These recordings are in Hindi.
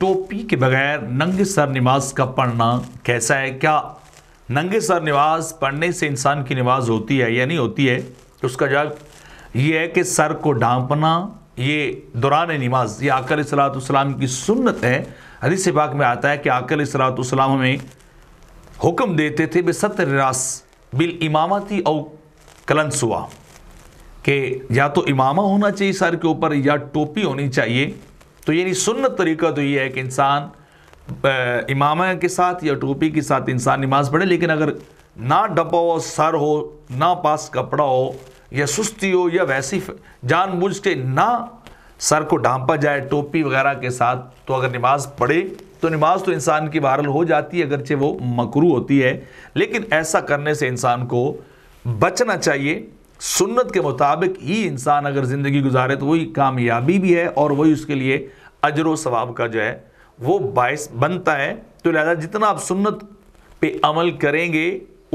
टोपी के बगैर नंगे सर नमाज का पढ़ना कैसा है क्या नंगे सर नमाज पढ़ने से इंसान की नमाज होती है या नहीं होती है उसका जवाब ये है कि सर को ढांपना ये दौरान नमाज ये आकर सलाम की सुन्नत है हदीस बाग में आता है कि आकर सलाम हमें हुक्म देते थे बेसतर रास बिल इमामती और हुआ कि या तो इमामा होना चाहिए सर के ऊपर या टोपी होनी चाहिए तो यानी सुन्नत तरीका तो ये है कि इंसान इमाम के साथ या टोपी के साथ इंसान नमाज पढ़े लेकिन अगर ना डपा हो सर हो ना पास कपड़ा हो या सुस्ती हो या वैसी जानबूझ के ना सर को ढांपा जाए टोपी वगैरह के साथ तो अगर नमाज पढ़े तो नमाज तो इंसान की वायरल हो जाती है अगरचे वो मकरू होती है लेकिन ऐसा करने से इंसान को बचना चाहिए सुन्नत के मुताबिक ही इंसान अगर ज़िंदगी गुजारे तो वही कामयाबी भी है और वही उसके लिए अजर सवाब का जो है वो बायस बनता है तो लिहाजा जितना आप सुन्नत पे अमल करेंगे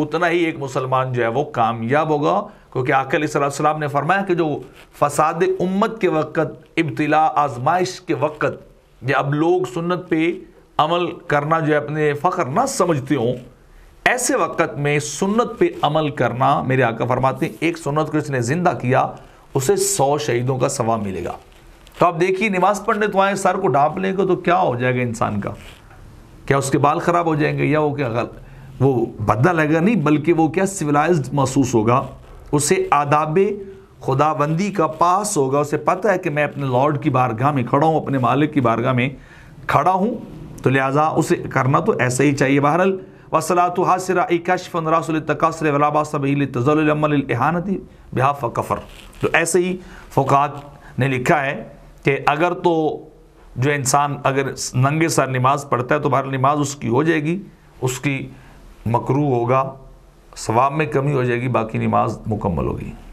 उतना ही एक मुसलमान जो है वो कामयाब होगा क्योंकि आकल सलाम ने फरमाया कि जो फसाद उम्मत के वक़्त इब्तला आजमाइश के वक़्त या अब लोग सुन्नत पे अमल करना जो है अपने फ़ख्र ना समझते हों ऐसे वक्त में सुन्नत पे अमल करना मेरे आका फरमाते हैं एक सुन्नत को जिसने ज़िंदा किया उसे सौ शहीदों का सवाब मिलेगा तो आप देखिए नमाज पढ़ने तो आए सर को ढांप लेंगे तो क्या हो जाएगा इंसान का क्या उसके बाल ख़राब हो जाएंगे या वो क्या वो बदला लगेगा नहीं बल्कि वो क्या सिविलाइज महसूस होगा उसे आदाब खुदाबंदी का पास होगा उसे पता है कि मैं अपने लॉर्ड की बारगाह में खड़ा हूँ अपने मालिक की बारगाह में खड़ा हूँ तो लिहाजा उसे करना तो ऐसा ही चाहिए बहरहाल वसलात हासिर कशफ़न रसल तकसर वलाबा सबल तज़लहानती बिहा फ़र तो ऐसे ही फकात ने लिखा है कि अगर तो जो इंसान अगर नंगे सर नमाज पढ़ता है तो बहर नमाज उसकी हो जाएगी उसकी मकरू होगा सवाब में कमी हो जाएगी बाकी नमाज मुकम्मल होगी